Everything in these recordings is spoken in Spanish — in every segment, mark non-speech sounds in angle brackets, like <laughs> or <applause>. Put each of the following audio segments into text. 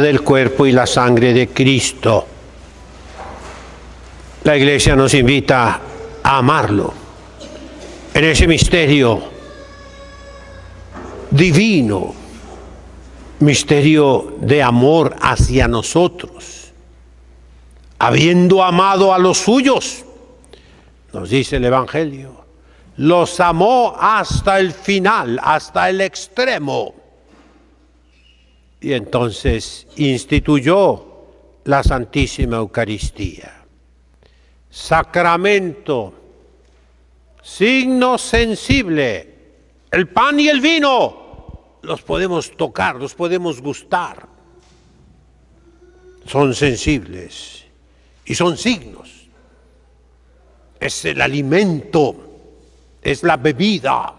del cuerpo y la sangre de Cristo. La iglesia nos invita a amarlo. En ese misterio divino, misterio de amor hacia nosotros, habiendo amado a los suyos, nos dice el Evangelio, los amó hasta el final, hasta el extremo. Y entonces instituyó la Santísima Eucaristía. Sacramento, signo sensible, el pan y el vino los podemos tocar, los podemos gustar. Son sensibles y son signos. Es el alimento, es la bebida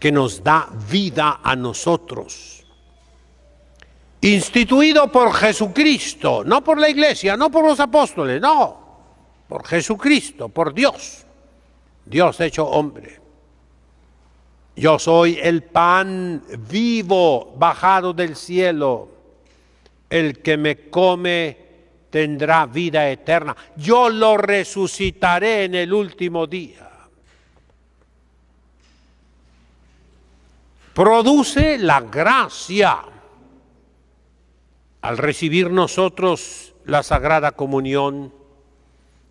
que nos da vida a nosotros instituido por Jesucristo, no por la iglesia, no por los apóstoles, no, por Jesucristo, por Dios, Dios hecho hombre. Yo soy el pan vivo bajado del cielo. El que me come tendrá vida eterna. Yo lo resucitaré en el último día. Produce la gracia al recibir nosotros la Sagrada Comunión,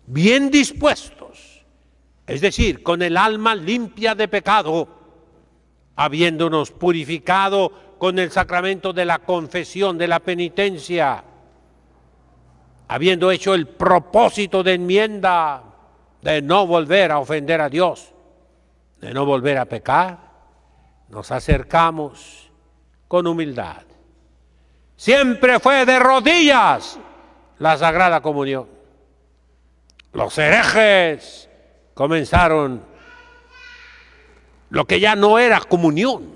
bien dispuestos, es decir, con el alma limpia de pecado, habiéndonos purificado con el sacramento de la confesión, de la penitencia, habiendo hecho el propósito de enmienda, de no volver a ofender a Dios, de no volver a pecar, nos acercamos con humildad Siempre fue de rodillas la Sagrada Comunión. Los herejes comenzaron lo que ya no era comunión.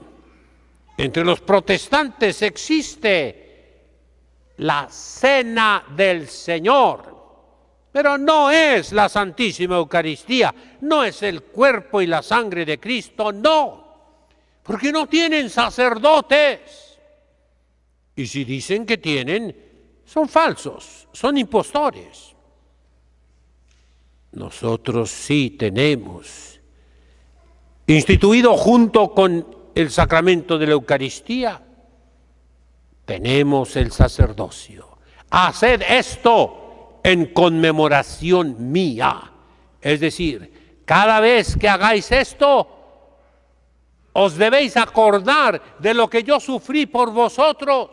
Entre los protestantes existe la cena del Señor, pero no es la Santísima Eucaristía, no es el cuerpo y la sangre de Cristo, no, porque no tienen sacerdotes y si dicen que tienen, son falsos, son impostores. Nosotros sí tenemos, instituido junto con el sacramento de la Eucaristía, tenemos el sacerdocio. Haced esto en conmemoración mía. Es decir, cada vez que hagáis esto, os debéis acordar de lo que yo sufrí por vosotros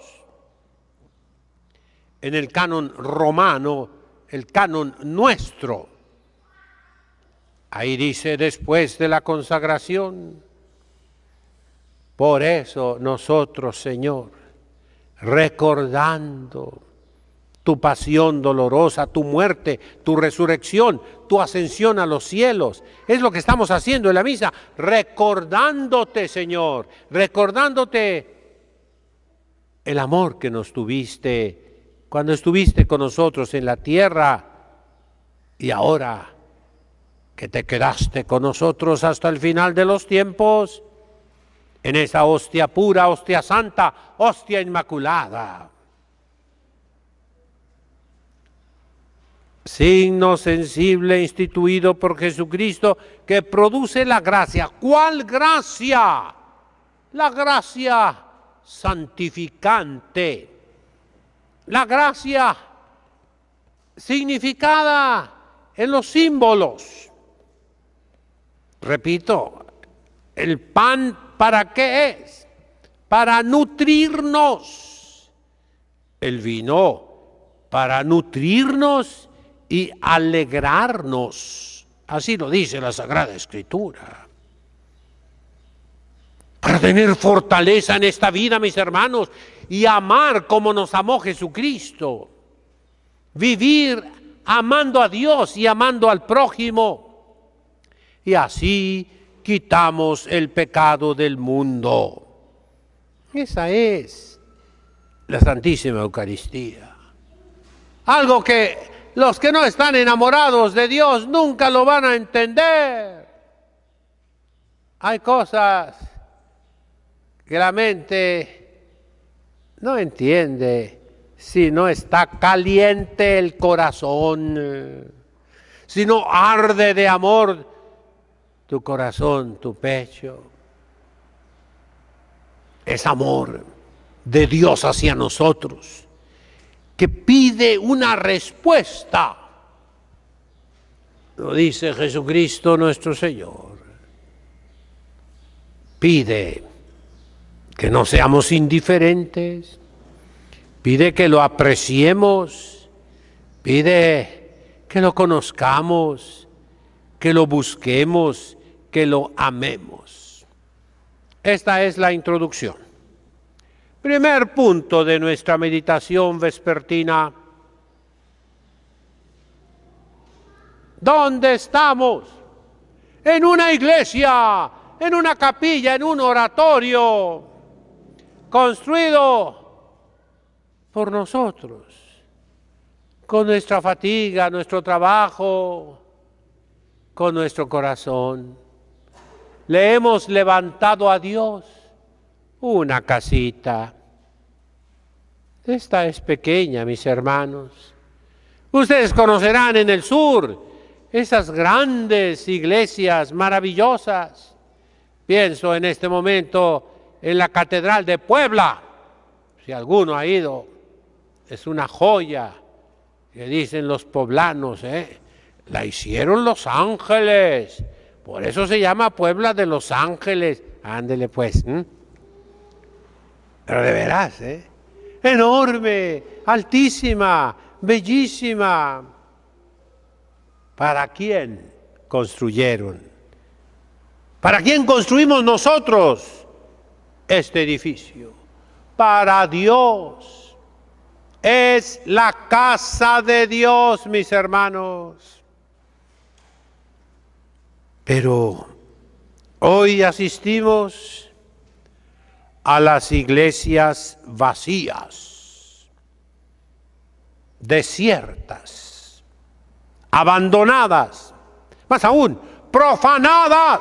en el canon romano, el canon nuestro. Ahí dice después de la consagración, por eso nosotros, Señor, recordando tu pasión dolorosa, tu muerte, tu resurrección, tu ascensión a los cielos. Es lo que estamos haciendo en la misa, recordándote, Señor, recordándote el amor que nos tuviste cuando estuviste con nosotros en la tierra y ahora que te quedaste con nosotros hasta el final de los tiempos, en esa hostia pura, hostia santa, hostia inmaculada. Signo sensible instituido por Jesucristo que produce la gracia. ¿Cuál gracia? La gracia santificante la gracia significada en los símbolos. Repito, el pan para qué es? Para nutrirnos. El vino para nutrirnos y alegrarnos. Así lo dice la Sagrada Escritura para tener fortaleza en esta vida, mis hermanos, y amar como nos amó Jesucristo. Vivir amando a Dios y amando al prójimo. Y así quitamos el pecado del mundo. Esa es la Santísima Eucaristía. Algo que los que no están enamorados de Dios nunca lo van a entender. Hay cosas que la mente no entiende si no está caliente el corazón, si no arde de amor tu corazón, tu pecho. Es amor de Dios hacia nosotros, que pide una respuesta. Lo dice Jesucristo nuestro Señor. Pide que no seamos indiferentes, pide que lo apreciemos, pide que lo conozcamos, que lo busquemos, que lo amemos. Esta es la introducción. Primer punto de nuestra meditación vespertina. ¿Dónde estamos? En una iglesia, en una capilla, en un oratorio construido por nosotros, con nuestra fatiga, nuestro trabajo, con nuestro corazón. Le hemos levantado a Dios una casita. Esta es pequeña, mis hermanos. Ustedes conocerán en el sur esas grandes iglesias maravillosas. Pienso en este momento en la Catedral de Puebla. Si alguno ha ido, es una joya que dicen los poblanos, ¿eh? La hicieron los ángeles. Por eso se llama Puebla de los Ángeles. Ándele pues. Pero de veras, ¿eh? Enorme, altísima, bellísima. ¿Para quién construyeron? ¿Para quién construimos nosotros? este edificio. Para Dios es la casa de Dios, mis hermanos. Pero hoy asistimos a las iglesias vacías, desiertas, abandonadas, más aún, profanadas,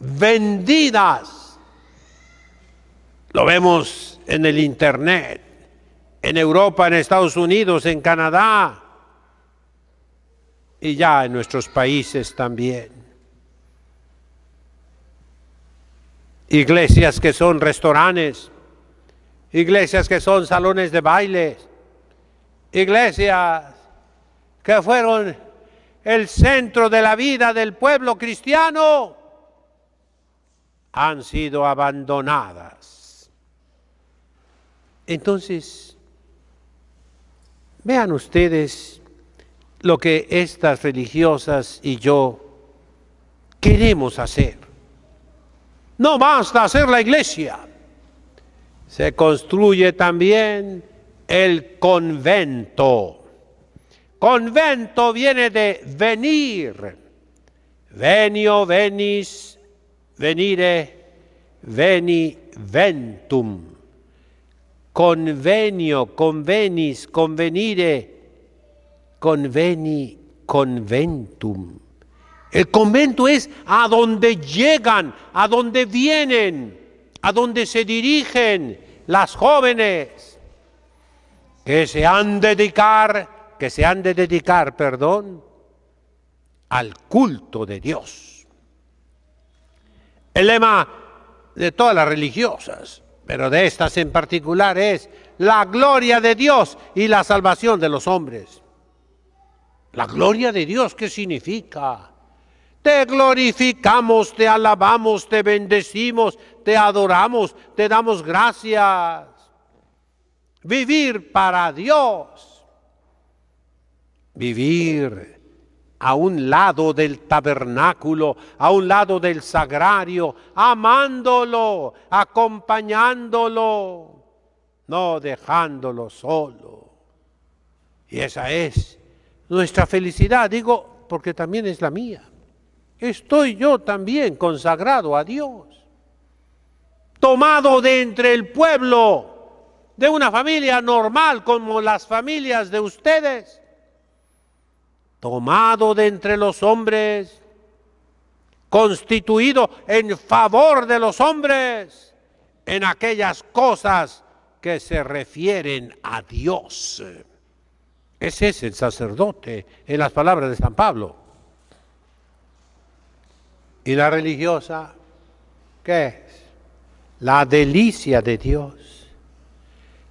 vendidas lo vemos en el Internet, en Europa, en Estados Unidos, en Canadá y ya en nuestros países también. Iglesias que son restaurantes, iglesias que son salones de baile, iglesias que fueron el centro de la vida del pueblo cristiano, han sido abandonadas entonces, vean ustedes lo que estas religiosas y yo queremos hacer. No basta hacer la iglesia. Se construye también el convento. Convento viene de venir. Venio, venis, venire, veni, ventum convenio, convenis, convenire, conveni, conventum. El convento es a donde llegan, a donde vienen, a donde se dirigen las jóvenes que se han dedicar, que se han de dedicar, perdón, al culto de Dios. El lema de todas las religiosas pero de estas en particular es la gloria de Dios y la salvación de los hombres. La gloria de Dios, ¿qué significa? Te glorificamos, te alabamos, te bendecimos, te adoramos, te damos gracias. Vivir para Dios. Vivir a un lado del tabernáculo, a un lado del sagrario, amándolo, acompañándolo, no dejándolo solo. Y esa es nuestra felicidad, digo, porque también es la mía. Estoy yo también consagrado a Dios, tomado de entre el pueblo, de una familia normal como las familias de ustedes tomado de entre los hombres, constituido en favor de los hombres en aquellas cosas que se refieren a Dios. Ese es el sacerdote en las palabras de San Pablo. ¿Y la religiosa qué es? La delicia de Dios.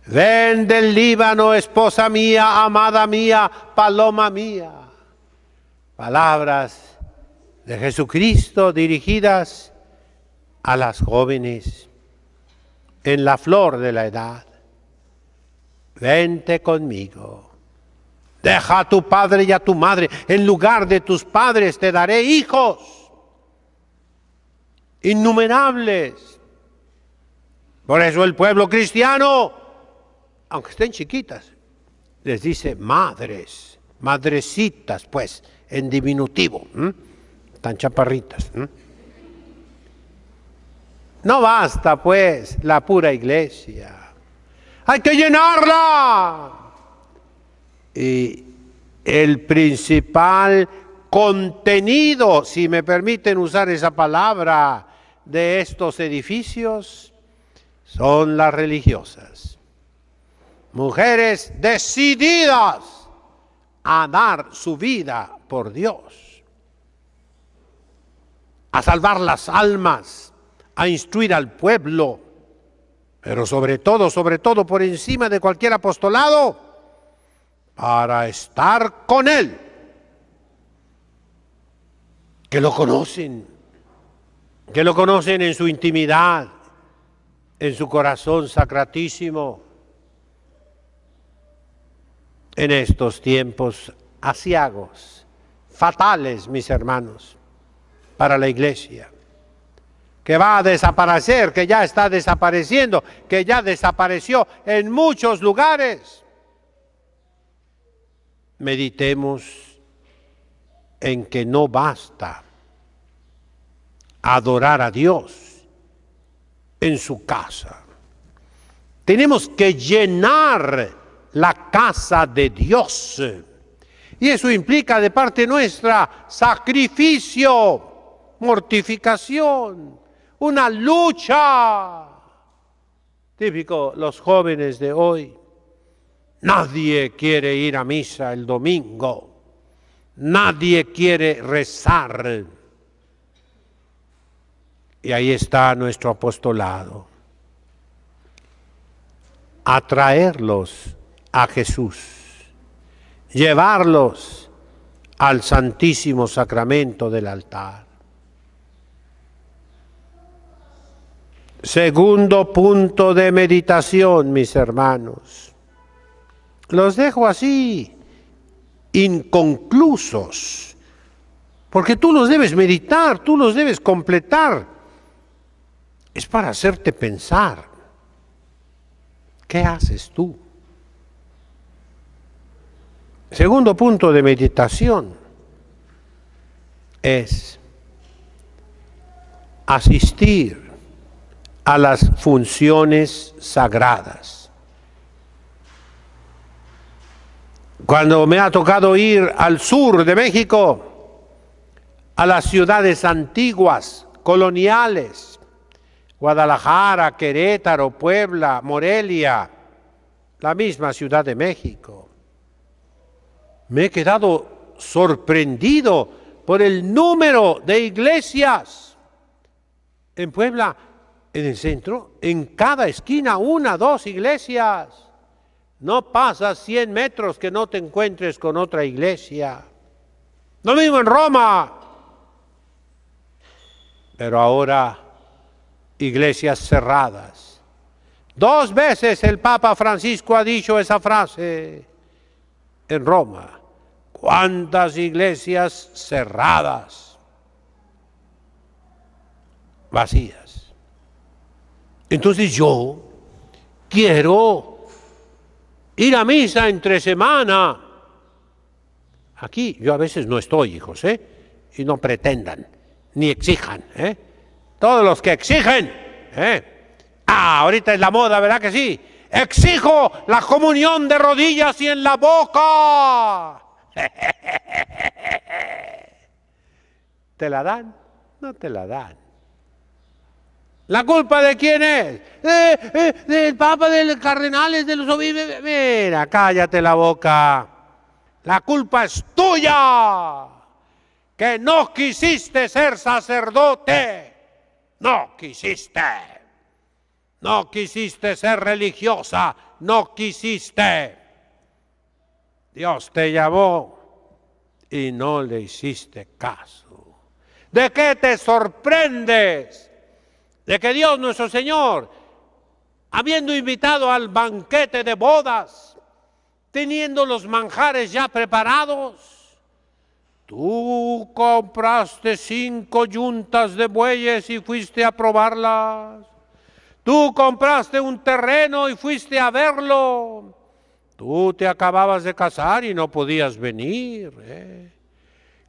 Ven del Líbano, esposa mía, amada mía, paloma mía palabras de Jesucristo dirigidas a las jóvenes en la flor de la edad. Vente conmigo. Deja a tu padre y a tu madre. En lugar de tus padres te daré hijos innumerables. Por eso el pueblo cristiano, aunque estén chiquitas, les dice madres, madrecitas, pues, en diminutivo, tan chaparritas. No basta pues la pura iglesia, hay que llenarla. Y el principal contenido, si me permiten usar esa palabra, de estos edificios son las religiosas. Mujeres decididas a dar su vida por Dios, a salvar las almas, a instruir al pueblo, pero sobre todo, sobre todo por encima de cualquier apostolado, para estar con Él, que lo conocen, que lo conocen en su intimidad, en su corazón sacratísimo. En estos tiempos asiagos fatales, mis hermanos, para la iglesia, que va a desaparecer, que ya está desapareciendo, que ya desapareció en muchos lugares. Meditemos en que no basta adorar a Dios en su casa. Tenemos que llenar la casa de Dios y eso implica de parte nuestra sacrificio, mortificación, una lucha. Típico los jóvenes de hoy. Nadie quiere ir a misa el domingo. Nadie quiere rezar. Y ahí está nuestro apostolado. Atraerlos a Jesús llevarlos al santísimo sacramento del altar. Segundo punto de meditación, mis hermanos. Los dejo así, inconclusos, porque tú los debes meditar, tú los debes completar. Es para hacerte pensar. ¿Qué haces tú? Segundo punto de meditación es asistir a las funciones sagradas. Cuando me ha tocado ir al sur de México, a las ciudades antiguas, coloniales, Guadalajara, Querétaro, Puebla, Morelia, la misma Ciudad de México, me he quedado sorprendido por el número de iglesias en Puebla, en el centro, en cada esquina, una, dos iglesias. No pasas 100 metros que no te encuentres con otra iglesia. ¡No mismo en Roma. Pero ahora, iglesias cerradas. Dos veces el Papa Francisco ha dicho esa frase en Roma. ¿Cuántas iglesias cerradas? Vacías. Entonces yo quiero ir a misa entre semana. Aquí yo a veces no estoy, hijos, ¿eh? Y no pretendan, ni exijan, ¿eh? Todos los que exigen, ¿eh? Ah, ahorita es la moda, ¿verdad que sí? Exijo la comunión de rodillas y en la boca. <laughs> ¿Te la dan? No te la dan. ¿La culpa de quién es? Eh, eh, del Papa, de los cardenales, de los obispos. Mira, cállate la boca. La culpa es tuya. Que no quisiste ser sacerdote. No quisiste. No quisiste ser religiosa, no quisiste. Dios te llamó y no le hiciste caso. ¿De qué te sorprendes? De que Dios nuestro Señor, habiendo invitado al banquete de bodas, teniendo los manjares ya preparados, tú compraste cinco yuntas de bueyes y fuiste a probarlas Tú compraste un terreno y fuiste a verlo. Tú te acababas de casar y no podías venir. ¿eh?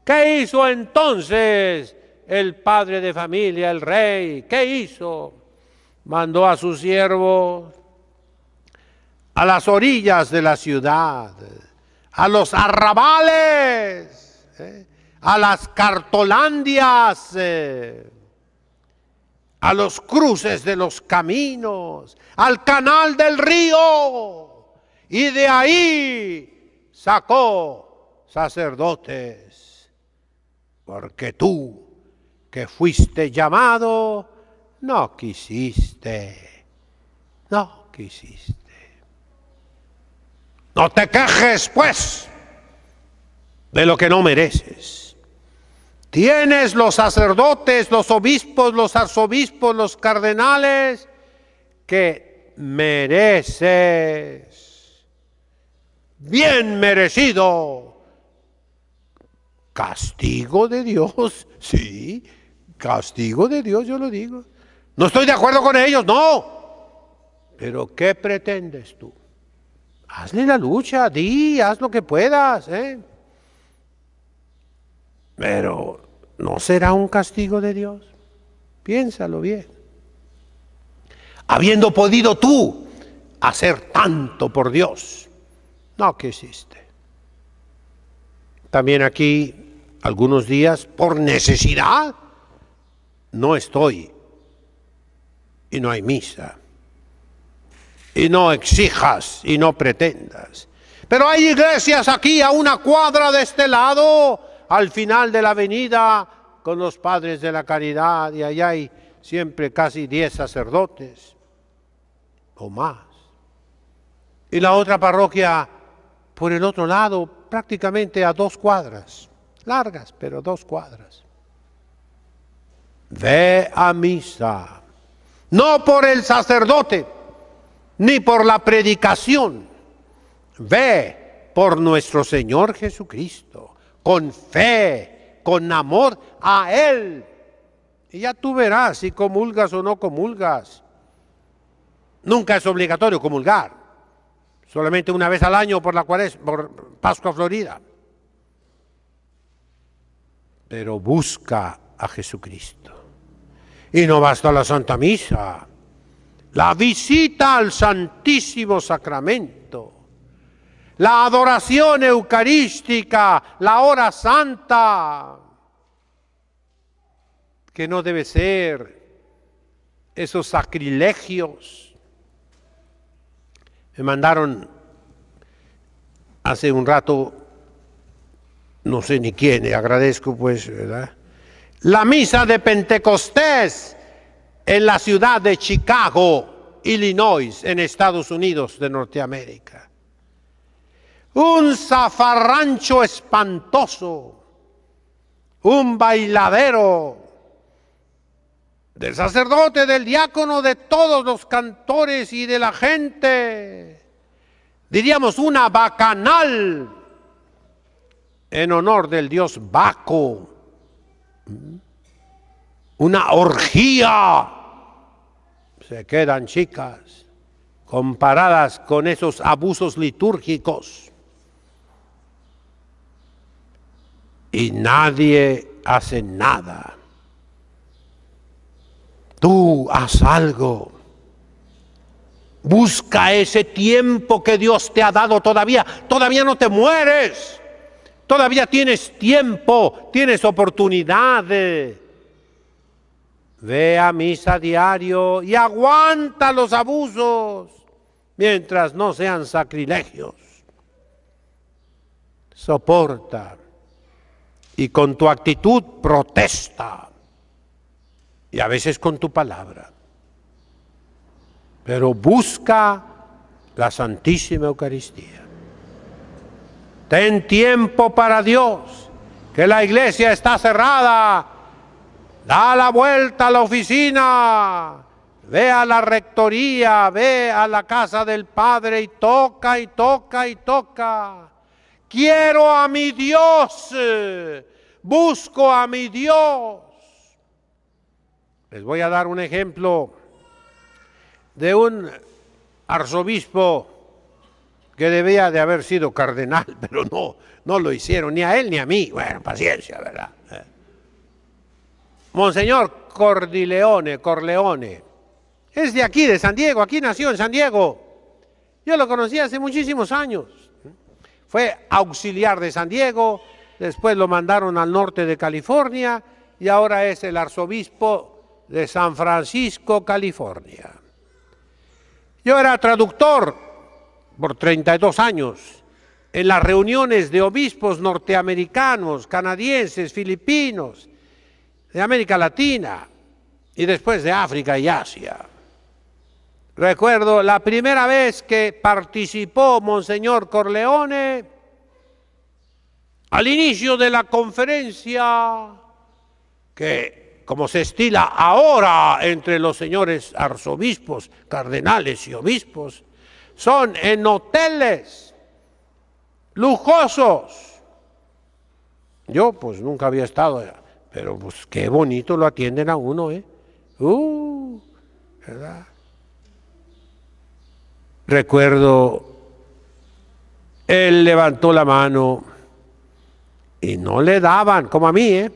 ¿Qué hizo entonces el padre de familia, el rey? ¿Qué hizo? Mandó a sus siervo a las orillas de la ciudad, a los arrabales, ¿eh? a las cartolandias. ¿eh? a los cruces de los caminos, al canal del río. Y de ahí sacó sacerdotes, porque tú que fuiste llamado, no quisiste, no quisiste. No te quejes, pues, de lo que no mereces Tienes los sacerdotes, los obispos, los arzobispos, los cardenales que mereces. Bien merecido. Castigo de Dios, <laughs> sí, castigo de Dios, yo lo digo. No estoy de acuerdo con ellos, no. Pero ¿qué pretendes tú? Hazle la lucha, di, haz lo que puedas. ¿eh? Pero ¿No será un castigo de Dios? Piénsalo bien. Habiendo podido tú hacer tanto por Dios, no que quisiste. También aquí, algunos días, por necesidad, no estoy y no hay misa. Y no exijas y no pretendas. Pero hay iglesias aquí a una cuadra de este lado al final de la avenida con los padres de la caridad y allá hay siempre casi diez sacerdotes o más. Y la otra parroquia por el otro lado, prácticamente a dos cuadras, largas, pero dos cuadras. Ve a misa, no por el sacerdote, ni por la predicación, ve por nuestro Señor Jesucristo, con fe, con amor a Él. Y ya tú verás si comulgas o no comulgas. Nunca es obligatorio comulgar, solamente una vez al año por la cual por Pascua Florida. Pero busca a Jesucristo. Y no basta la Santa Misa, la visita al Santísimo Sacramento la adoración eucarística, la hora santa, que no debe ser esos sacrilegios. Me mandaron hace un rato, no sé ni quién, agradezco pues, ¿verdad? La misa de Pentecostés en la ciudad de Chicago, Illinois, en Estados Unidos de Norteamérica un zafarrancho espantoso, un bailadero, del sacerdote, del diácono, de todos los cantores y de la gente, diríamos una bacanal en honor del dios Baco, ¿Mm? una orgía, se quedan chicas comparadas con esos abusos litúrgicos y nadie hace nada. Tú haz algo. Busca ese tiempo que Dios te ha dado todavía. Todavía no te mueres. Todavía tienes tiempo, tienes oportunidad. Ve a misa diario y aguanta los abusos mientras no sean sacrilegios. Soporta y con tu actitud protesta y a veces con tu palabra. Pero busca la Santísima Eucaristía. Ten tiempo para Dios, que la iglesia está cerrada. Da la vuelta a la oficina, ve a la rectoría, ve a la casa del Padre y toca y toca y toca. Quiero a mi Dios, busco a mi Dios. Les voy a dar un ejemplo de un arzobispo que debía de haber sido cardenal, <laughs> pero no, no lo hicieron, ni a él ni a mí. Bueno, paciencia, ¿verdad? Eh. Monseñor Cordileone, Corleone, es de aquí, de San Diego, aquí nació en San Diego. Yo lo conocí hace muchísimos años. Fue auxiliar de San Diego, después lo mandaron al norte de California y ahora es el arzobispo de San Francisco, California. Yo era traductor por 32 años en las reuniones de obispos norteamericanos, canadienses, filipinos, de América Latina y después de África y Asia. Recuerdo la primera vez que participó Monseñor Corleone, al inicio de la conferencia que, como se estila ahora entre los señores arzobispos, cardenales y obispos, son en hoteles lujosos. Yo pues nunca había estado, pero pues qué bonito lo atienden a uno, ¿eh? Uh, ¿verdad? Recuerdo, él levantó la mano y no le daban, como a mí, ¿eh?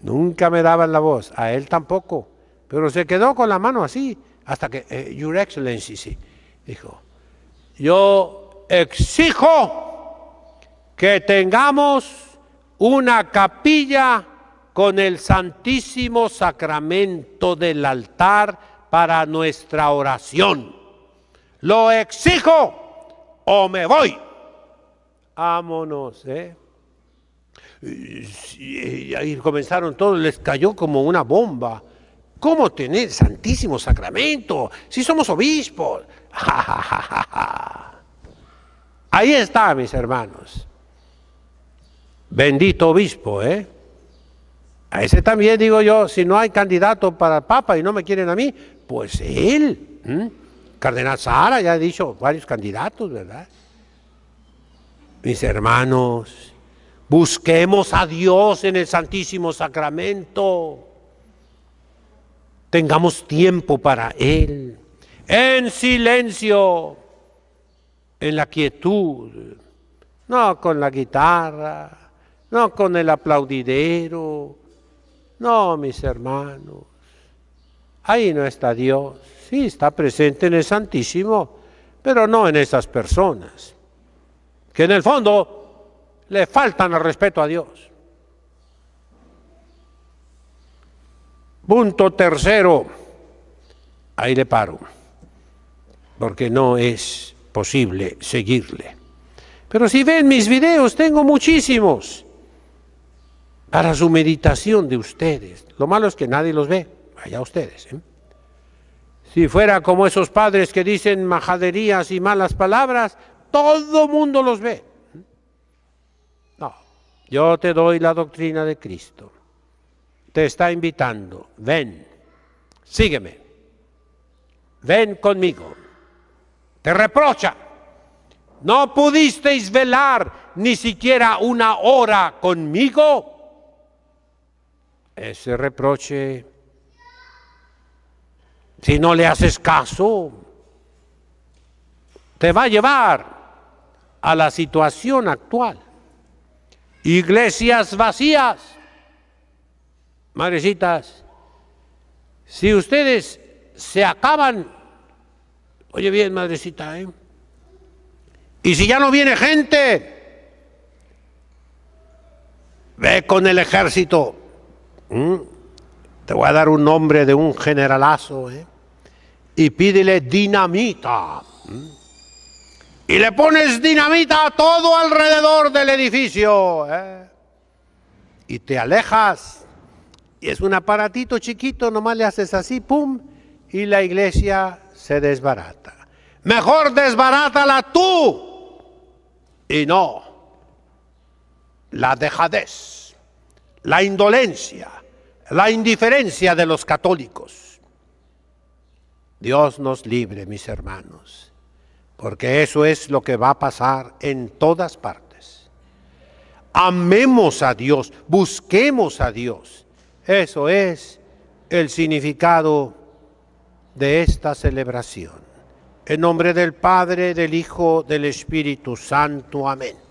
nunca me daban la voz, a él tampoco, pero se quedó con la mano así, hasta que, eh, Your Excellency, sí, dijo, yo exijo que tengamos una capilla con el Santísimo Sacramento del altar para nuestra oración lo exijo o me voy. Ámonos, ¿eh? Y ahí comenzaron todos, les cayó como una bomba. ¿Cómo tener santísimo sacramento? Si somos obispos. <laughs> ahí está, mis hermanos. Bendito obispo, ¿eh? A ese también digo yo, si no hay candidato para el Papa y no me quieren a mí, pues él. Cardenal Sara ya he dicho, varios candidatos, ¿verdad? Mis hermanos, busquemos a Dios en el Santísimo Sacramento. Tengamos tiempo para Él, en silencio, en la quietud, no con la guitarra, no con el aplaudidero, no, mis hermanos, ahí no está Dios. Sí, está presente en el Santísimo, pero no en esas personas, que en el fondo le faltan el respeto a Dios. Punto tercero, ahí le paro, porque no es posible seguirle. Pero si ven mis videos, tengo muchísimos para su meditación de ustedes. Lo malo es que nadie los ve, allá ustedes. ¿eh? Si fuera como esos padres que dicen majaderías y malas palabras, todo mundo los ve. No, yo te doy la doctrina de Cristo. Te está invitando, ven, sígueme, ven conmigo. Te reprocha, no pudisteis velar ni siquiera una hora conmigo. Ese reproche si no le haces caso, te va a llevar a la situación actual. Iglesias vacías. Madrecitas, si ustedes se acaban, oye bien, madrecita, ¿eh? y si ya no viene gente, ve con el ejército. ¿Mm? Te voy a dar un nombre de un generalazo, ¿eh? Y pídele dinamita. Y le pones dinamita a todo alrededor del edificio, ¿eh? Y te alejas. Y es un aparatito chiquito, nomás le haces así, pum, y la iglesia se desbarata. Mejor desbarátala tú y no la dejadez, la indolencia la indiferencia de los católicos. Dios nos libre, mis hermanos, porque eso es lo que va a pasar en todas partes. Amemos a Dios, busquemos a Dios. Eso es el significado de esta celebración. En nombre del Padre, del Hijo, del Espíritu Santo. Amén.